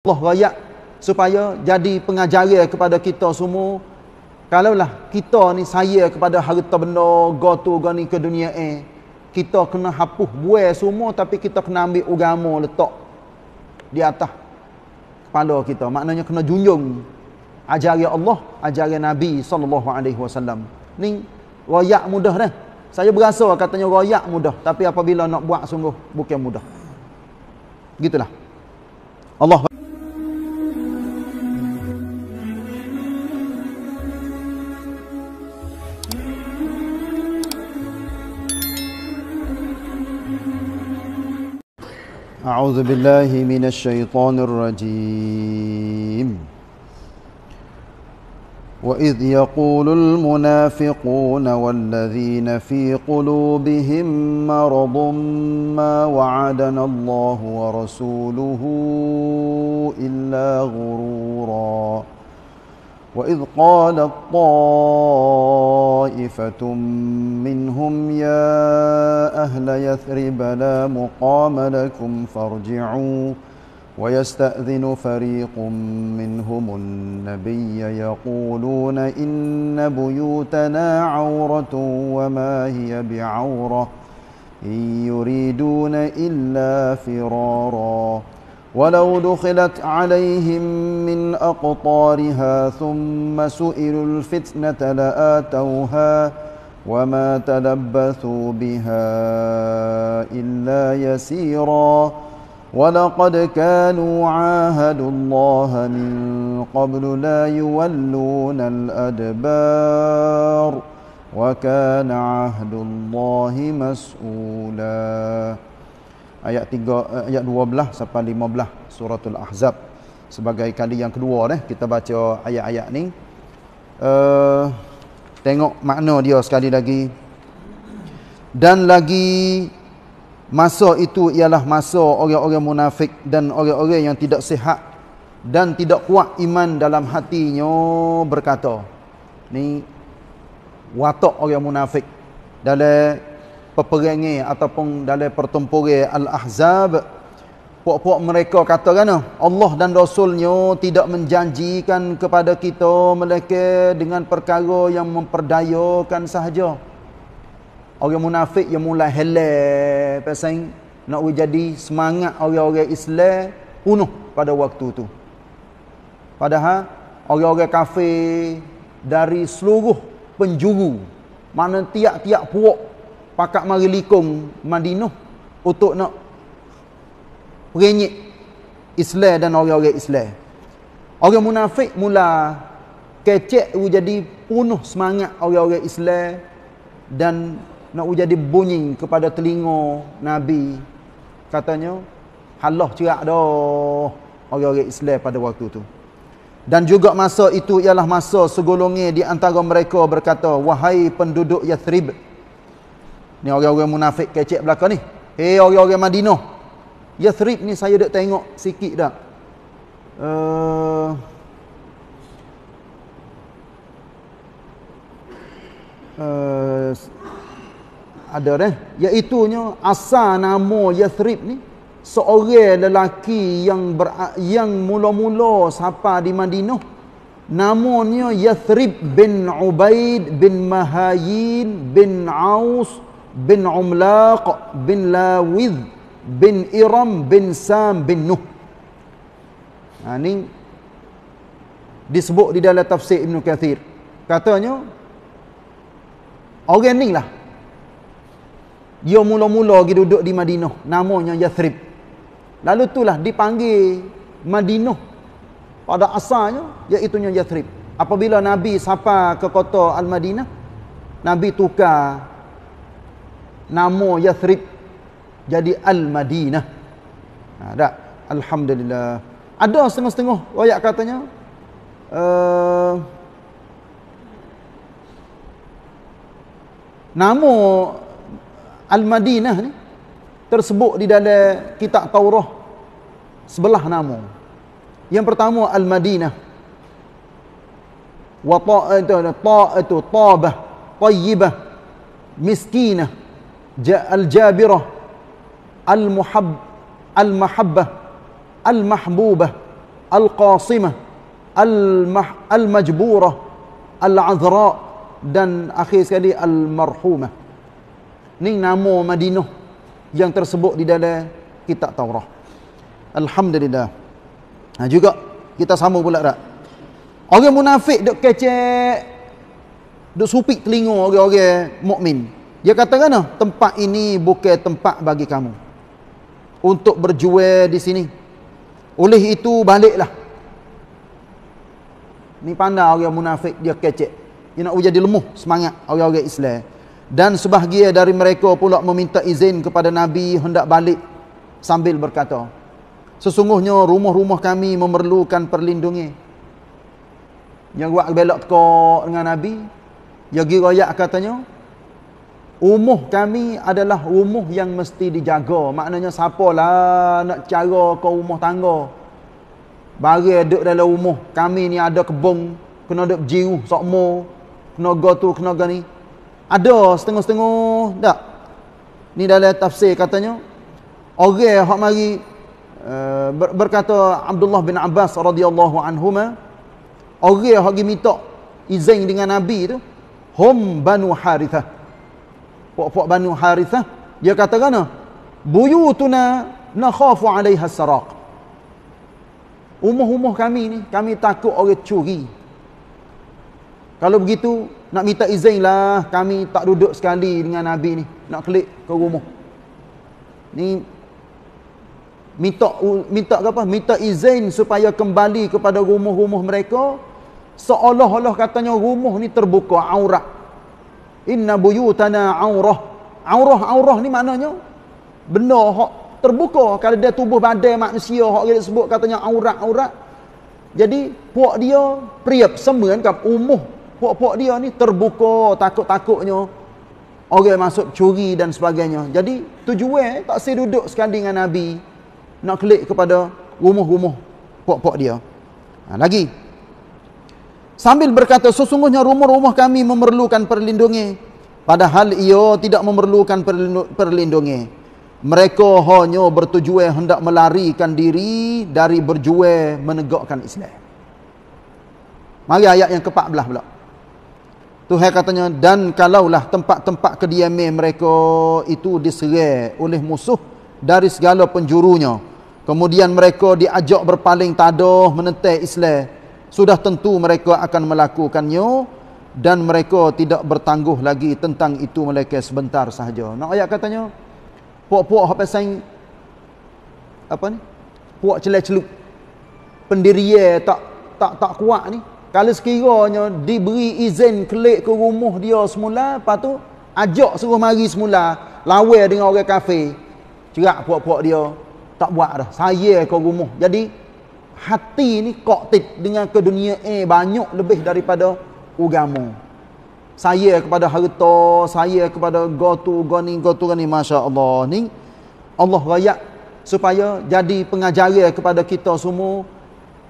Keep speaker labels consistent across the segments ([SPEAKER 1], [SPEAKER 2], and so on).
[SPEAKER 1] Allah raya supaya jadi pengajaran kepada kita semua kalaulah kita ni saya kepada harta benda go tu go ni ke dunia eh kita kena hapus buai semua tapi kita kena ambil agama letak di atas kepala kita maknanya kena junjung ajaran Allah ajaran Nabi sallallahu alaihi wasallam ni raya mudah dah saya berasa katanya raya mudah tapi apabila nak buat sungguh bukan mudah gitulah Allah أعوذ بالله من الشيطان الرجيم وإذ يقول المنافقون والذين في قلوبهم مرض ما وعدنا الله ورسوله إلا غروراً وإذ قالت طائفة منهم يا أهل يثرب لا مقام لكم فارجعوا ويستأذن فريق منهم النبي يقولون إن بيوتنا عورة وما هي بعورة إن يريدون إلا فرارا ولو دخلت عليهم من أقطارها ثم سئلوا الفتنة لآتوها وما تلبثوا بها إلا يسيرا ولقد كانوا عاهدوا الله من قبل لا يولون الأدبار وكان عهد الله مسؤولاً ayat tiga, eh, ayat 12 sampai 15 suratul ahzab sebagai kali yang kedua dah kita baca ayat-ayat ni uh, tengok makna dia sekali lagi dan lagi masa itu ialah masa orang-orang munafik dan orang-orang yang tidak sihat dan tidak kuat iman dalam hatinya berkata ni watak orang munafik dalam peperangan ataupun dalam pertempuran Al-Ahzab puak-puak mereka kata kan Allah dan Rasulnya tidak menjanjikan kepada kita mereka dengan perkara yang memperdayakan sahaja orang munafik yang mula helai pasang nak jadi semangat orang-orang Islam punuh pada waktu tu. padahal orang-orang kafir dari seluruh penjuru mana tiap-tiap puak pakak mari likung Madinah untuk nak perenyek Islam dan orang-orang Islam. Orang munafik mula kecek jadi penuh semangat orang-orang Islam dan nak jadi bunyi kepada telinga Nabi katanya halah cerak dah orang-orang Islam pada waktu tu. Dan juga masa itu ialah masa segolongnya di antara mereka berkata, Wahai penduduk Yathrib, Ni orang-orang munafik kecek belakang ni. Hei eh, orang-orang Madinah. Yathrib ni saya dah tengok sikit dah. Uh, uh, ada dah. Iaitunya asal nama Yathrib ni. Seorang lelaki yang ber, yang mula-mula sapa di Madinah. Namanya Yathrib bin Ubaid bin Mahayin bin Aus bin Umlaq bin Lawid bin Iram bin Sam bin Nuh. Ha, ini disebut di dalam tafsir Ibn Kathir. Katanya, orang ni lah. Dia mula-mula pergi duduk di Madinah. Namanya Yathrib. Lalu itulah dipanggil Madinah. Pada asalnya, iaitu Yathrib. Apabila Nabi sapa ke kota Al-Madinah, Nabi tukar nama Yathrib jadi Al-Madinah. Ha, tak? Alhamdulillah. Ada setengah-setengah rakyat katanya. Uh, nama Al-Madinah ni tersebut di dalam kitab Taurah sebelah nama. Yang pertama Al-Madinah. Wa ta'atu ta'atu tabah, tayyibah, miskinah al-jabirah al-muhab al-mahabbah al-mahbubah al-qasimah al-majburah al-azra dan akhir sekali al-marhumah ni nama Madinah yang tersebut di dalam kitab Taurah Alhamdulillah Nah ha, juga kita sama pula tak orang munafik duk kecek duk supik telinga orang-orang mukmin. Dia kata kan, tempat ini bukan tempat bagi kamu. Untuk berjual di sini. Oleh itu, baliklah. Ni pandai orang munafik, dia kecek. Dia nak jadi lemuh semangat orang-orang Islam. Dan sebahagia dari mereka pula meminta izin kepada Nabi hendak balik sambil berkata, Sesungguhnya rumah-rumah kami memerlukan perlindungan. Yang buat belok tekok dengan Nabi, dia pergi katanya, Umuh kami adalah umuh yang mesti dijaga. Maknanya siapalah nak cara ke rumah tangga. Bagi duduk dalam umuh. Kami ni ada kebong. Kena duduk jiruh sokmo. Kena go tu, kena go ni. Ada setengah-setengah. Tak? Ni dalam tafsir katanya. Orang yang mari uh, berkata Abdullah bin Abbas radhiyallahu anhuma. Orang yang minta izin dengan Nabi tu. Hum banu harithah puak-puak Banu Harithah dia kata kena buyutuna nakhafu alaiha saraq umuh-umuh kami ni kami takut orang curi kalau begitu nak minta izin lah kami tak duduk sekali dengan Nabi ni nak klik ke rumah ni minta minta apa minta izin supaya kembali kepada rumah-rumah mereka seolah-olah katanya rumah ni terbuka aurat inna buyutana aurah aurah aurah ni maknanya benda hak terbuka kalau dia tubuh badan manusia hak dia sebut katanya aurat aurat jadi puak dia priap semen kan umuh puak-puak dia ni terbuka takut-takutnya orang masuk curi dan sebagainya jadi tujuan eh, tak si duduk sekali dengan Nabi nak klik kepada rumah-rumah puak-puak dia ha, lagi sambil berkata sesungguhnya rumah-rumah kami memerlukan perlindungan. padahal ia tidak memerlukan perlindungan. mereka hanya bertujuan hendak melarikan diri dari berjuang menegakkan Islam mari ayat yang ke-14 pula Tuhan katanya dan kalaulah tempat-tempat kediaman mereka itu diserang oleh musuh dari segala penjurunya kemudian mereka diajak berpaling tadah menentang Islam sudah tentu mereka akan melakukannya dan mereka tidak bertangguh lagi tentang itu mereka sebentar sahaja. Nak ayat katanya, puak-puak apa sahing, apa ni? Puak celah-celuk, pendiri tak tak tak kuat ni. Kalau sekiranya diberi izin kelik ke rumah dia semula, lepas tu ajak suruh mari semula, lawa dengan orang kafe, cerak puak-puak dia, tak buat dah, saya ke rumah. Jadi, hati ni koktif dengan ke dunia A banyak lebih daripada ugamu. Saya kepada harta, saya kepada gotu, goni, gotu, goni, Masya Allah ni. Allah raya supaya jadi pengajaran kepada kita semua.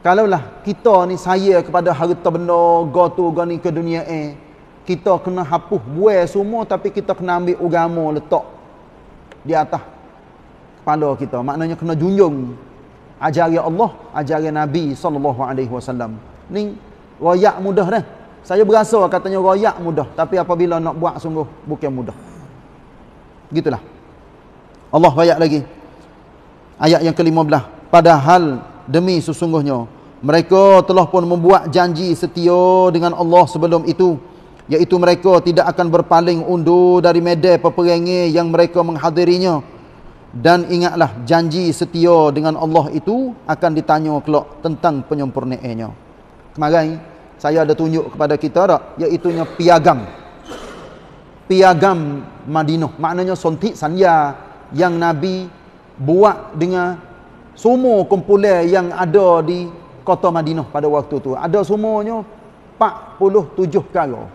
[SPEAKER 1] Kalaulah kita ni saya kepada harta benda, gotu, goni ke dunia A. Kita kena hapuh buah semua tapi kita kena ambil ugamu letak di atas kepala kita. Maknanya kena junjung. Ajari Allah, ajari Nabi sallallahu alaihi wasallam. Ni royak mudah dah. Saya berasa katanya royak mudah, tapi apabila nak buat sungguh bukan mudah. Gitulah. Allah royak lagi. Ayat yang ke-15. Padahal demi sesungguhnya mereka telah pun membuat janji setia dengan Allah sebelum itu iaitu mereka tidak akan berpaling undur dari medan peperangan yang mereka menghadirinya dan ingatlah janji setia dengan Allah itu akan ditanya kelak tentang penyempurnaannya. Kemarin saya ada tunjuk kepada kita tak? Iaitunya piagam. Piagam Madinah. Maknanya sontik sanya yang Nabi buat dengan semua kumpulan yang ada di kota Madinah pada waktu itu. Ada semuanya 47 kalau.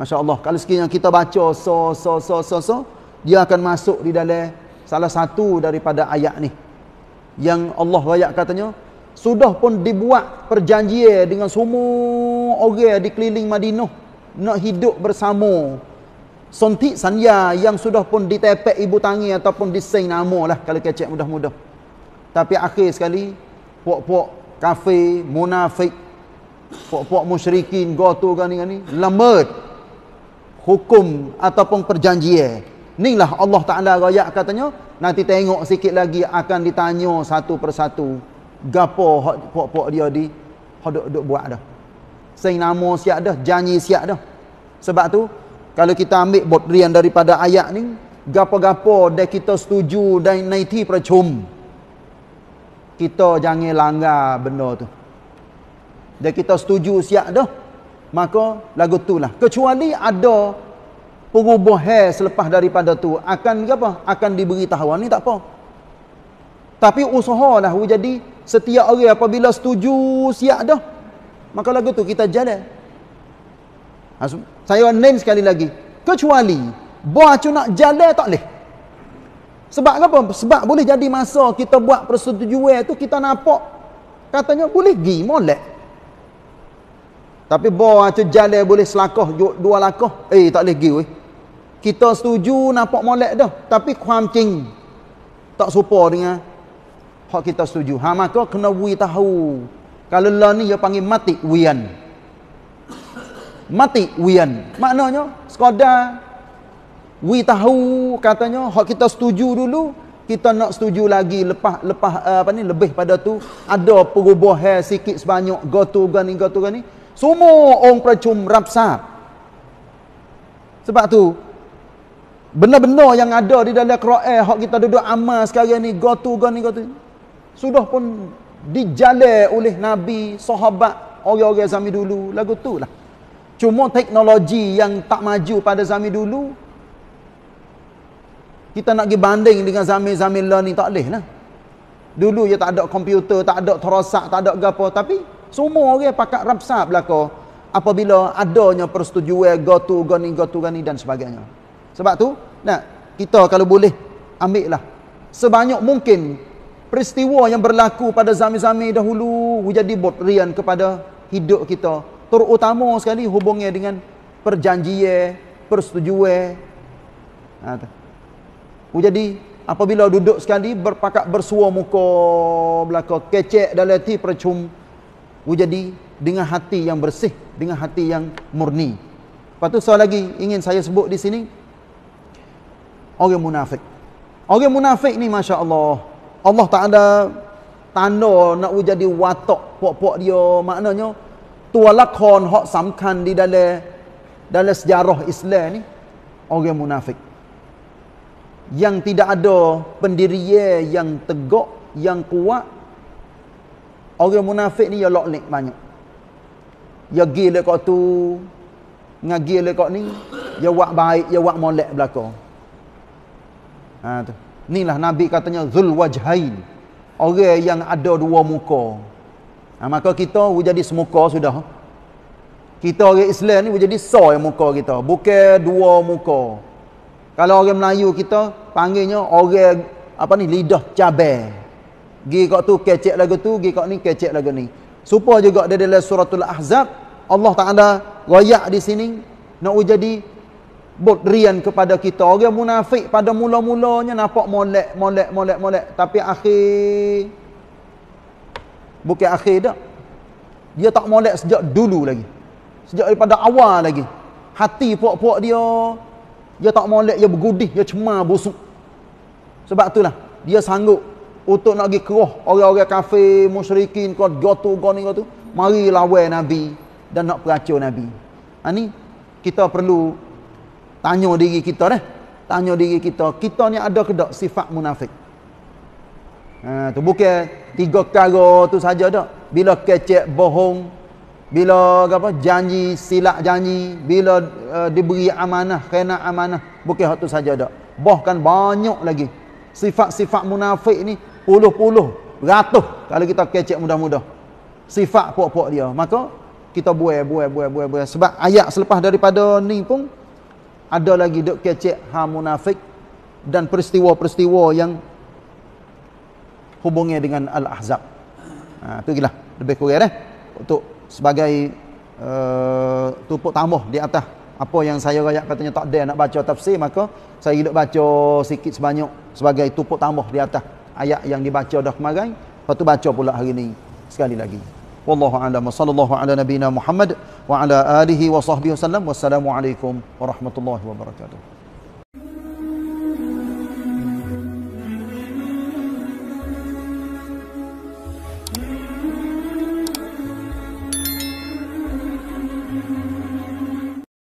[SPEAKER 1] Masya Allah. Kalau sekiranya kita baca so, so, so, so, so dia akan masuk di dalam salah satu daripada ayat ni yang Allah ayat katanya sudah pun dibuat perjanjian dengan semua orang di keliling Madinah nak hidup bersama suntik sanya yang sudah pun ditepek ibu tangi ataupun diseng nama lah kalau kecek mudah-mudah tapi akhir sekali puak-puak kafe munafik puak-puak musyrikin gotu gani-gani lambat hukum ataupun perjanjian Inilah Allah Ta'ala rakyat katanya. Nanti tengok sikit lagi akan ditanya satu persatu. Gapa pok-pok dia di hodok-hodok buat dah. Sehingga nama siap dah. Janji siap dah. Sebab tu, kalau kita ambil botrian daripada ayat ni, gapa-gapa dah kita setuju dan naiti percum. Kita jangan langgar benda tu. Dah kita setuju siap dah. Maka lagu tu lah. Kecuali ada perubahan selepas daripada tu akan apa akan diberitahu ni tak apa tapi usaha dah jadi setiap hari apabila setuju siap dah maka lagu tu kita jalan ha, saya name sekali lagi kecuali buat cu nak jalan tak boleh sebab apa sebab boleh jadi masa kita buat persetujuan tu kita nampak katanya boleh pergi molek tapi buat cu jalan boleh selakah dua lakah eh tak boleh pergi weh kita setuju nampak molek dah tapi kuam cing tak serupa dengan hak kita setuju ha maka kena wui tahu kalau la ni dia panggil mati wian mati wian maknanya sekadar wui tahu katanya hak kita setuju dulu kita nak setuju lagi lepas lepas eh, apa ni lebih pada tu ada perubahan sikit sebanyak gotu gani gotu gani semua orang percum rapsa sebab tu benar-benar yang ada di dalam Quran hak kita duduk amal sekarang ni go to go ni go to sudah pun dijale oleh nabi sahabat orang-orang zaman dulu lagu tu lah cuma teknologi yang tak maju pada zaman dulu kita nak pergi banding dengan zaman-zaman lah ni tak boleh lah dulu ya tak ada komputer tak ada terosak tak ada apa tapi semua orang pakat rapsap lah kau apabila adanya persetujuan go to go ni go to go dan sebagainya sebab tu, nak kita kalau boleh ambil lah sebanyak mungkin peristiwa yang berlaku pada zaman-zaman dahulu menjadi botrian kepada hidup kita. Terutama sekali hubungnya dengan perjanjian, persetujuan. Ha tu. Jadi apabila duduk sekali berpakat bersua muka belaka kecek dalam hati percum menjadi dengan hati yang bersih, dengan hati yang murni. Lepas tu soal lagi ingin saya sebut di sini orang munafik. Orang munafik ni masya Allah. Allah tak ada tanda nak jadi watak puak-puak dia. Maknanya, tua lakon hak samkan di dalam dalam sejarah Islam ni, orang munafik. Yang tidak ada pendirian yang tegak, yang kuat, orang munafik ni ya loknik banyak. Ya gila kau tu, ngagil kau ni, ya wak baik, ya wak molek belakang. Ha tu. Inilah Nabi katanya zul wajhain. Orang yang ada dua muka. Ha, maka kita jadi semuka sudah. Kita orang Islam ni jadi so yang muka kita, bukan dua muka. Kalau orang Melayu kita panggilnya orang apa ni lidah cabai. Gi kok tu kecek lagu tu, gi kok ni kecek lagu ni. Supaya juga dia dalam suratul Ahzab Allah Taala royak di sini nak jadi bot rian kepada kita orang munafik pada mula-mulanya nampak molek molek molek molek tapi akhir bukan akhir dah dia tak molek sejak dulu lagi sejak daripada awal lagi hati puak-puak dia dia tak molek dia bergudih dia cema, busuk sebab itulah dia sanggup untuk nak pergi keruh orang-orang kafir musyrikin kot gotu kau tu, mari lawan nabi dan nak peracun nabi Ini ha, kita perlu Tanya diri kita dah. Tanya diri kita. Kita ni ada ke tak sifat munafik? Ha, tu bukan tiga kara tu saja tak. Bila kecek bohong. Bila apa janji, silap janji. Bila uh, diberi amanah, kena amanah. Bukan hal tu saja tak. Bahkan banyak lagi. Sifat-sifat munafik ni puluh-puluh. Ratuh kalau kita kecek mudah-mudah. Sifat puak-puak dia. Maka kita buai, buai, buai, buai, buai. Sebab ayat selepas daripada ni pun ada lagi duk kecek ha munafik dan peristiwa-peristiwa yang hubungnya dengan al-ahzab. Ha tu gilah lebih kurang eh untuk sebagai uh, eh, tupuk tambah di atas apa yang saya rakyat katanya tak ada nak baca tafsir maka saya hidup baca sikit sebanyak sebagai tupuk tambah di atas ayat yang dibaca dah kemarin lepas tu baca pula hari ni sekali lagi Wallahu a'lam. wassallallahu ala nabiyyina Muhammad wa ala alihi wa sahbihi wasallam. Wassalamu alaikum warahmatullahi wabarakatuh.